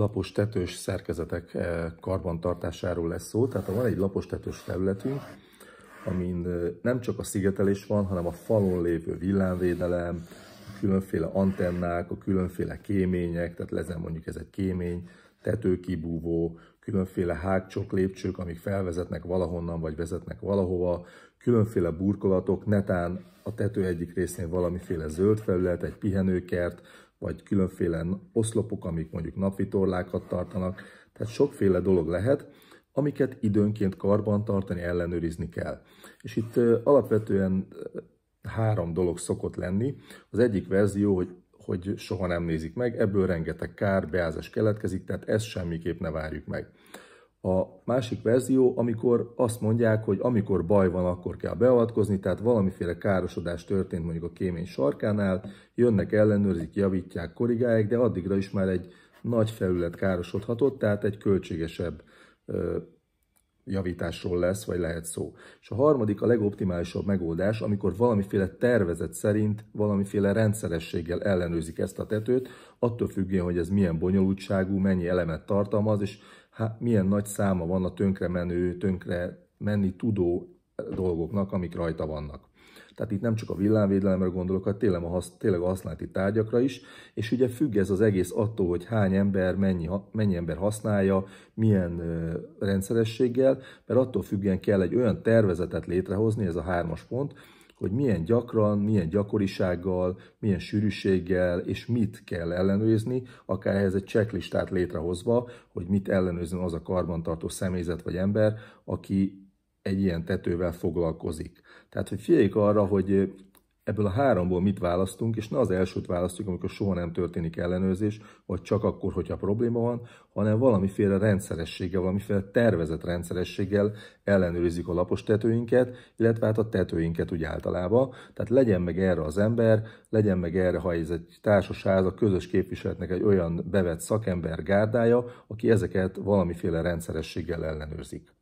lapos tetős szerkezetek eh, karbantartásáról lesz szó. Tehát ha van egy lapos tetős felületünk, amin eh, nem csak a szigetelés van, hanem a falon lévő villámvédelem, a különféle antennák, a különféle kémények, tehát lezen mondjuk ez egy kémény, tetőkibúvó, különféle hágcsok, lépcsők, amik felvezetnek valahonnan, vagy vezetnek valahova, különféle burkolatok, netán a tető egyik részén valamiféle zöld felület, egy pihenőkert, vagy különféle oszlopok, amik mondjuk napvitorlákat tartanak, tehát sokféle dolog lehet, amiket időnként karban tartani, ellenőrizni kell. És itt alapvetően három dolog szokott lenni. Az egyik verzió, hogy hogy soha nem nézik meg, ebből rengeteg kár, beázás keletkezik, tehát ezt semmiképp ne várjuk meg. A másik verzió, amikor azt mondják, hogy amikor baj van, akkor kell beavatkozni, tehát valamiféle károsodás történt mondjuk a kémény sarkánál, jönnek, ellenőrzik, javítják, korrigálják, de addigra is már egy nagy felület károsodhatott, tehát egy költségesebb javításról lesz, vagy lehet szó. És a harmadik, a legoptimálisabb megoldás, amikor valamiféle tervezet szerint, valamiféle rendszerességgel ellenőrzik ezt a tetőt, attól függően, hogy ez milyen bonyolultságú, mennyi elemet tartalmaz, és milyen nagy száma van a tönkre menő, tönkre menni tudó dolgoknak, amik rajta vannak. Tehát itt nem csak a villámvédelemre gondolok, hanem hát tényleg a, has tényleg a használati tárgyakra is, és ugye függ ez az egész attól, hogy hány ember, mennyi, mennyi ember használja, milyen ö, rendszerességgel, mert attól függően kell egy olyan tervezetet létrehozni, ez a hármas pont, hogy milyen gyakran, milyen gyakorisággal, milyen sűrűséggel és mit kell ellenőrizni, akár ehhez egy checklistát létrehozva, hogy mit ellenőrzön az a karbantartó személyzet vagy ember, aki egy ilyen tetővel foglalkozik. Tehát, hogy figyeljék arra, hogy ebből a háromból mit választunk, és ne az elsőt választjuk, amikor soha nem történik ellenőrzés, vagy csak akkor, hogyha probléma van, hanem valamiféle rendszerességgel, valamiféle tervezett rendszerességgel ellenőrizzük a lapos tetőinket, illetve hát a tetőinket úgy általában. Tehát legyen meg erre az ember, legyen meg erre, ha ez egy társaság, a közös képviseletnek egy olyan bevett szakember gárdája, aki ezeket valamiféle rendszerességgel ellenőrzik.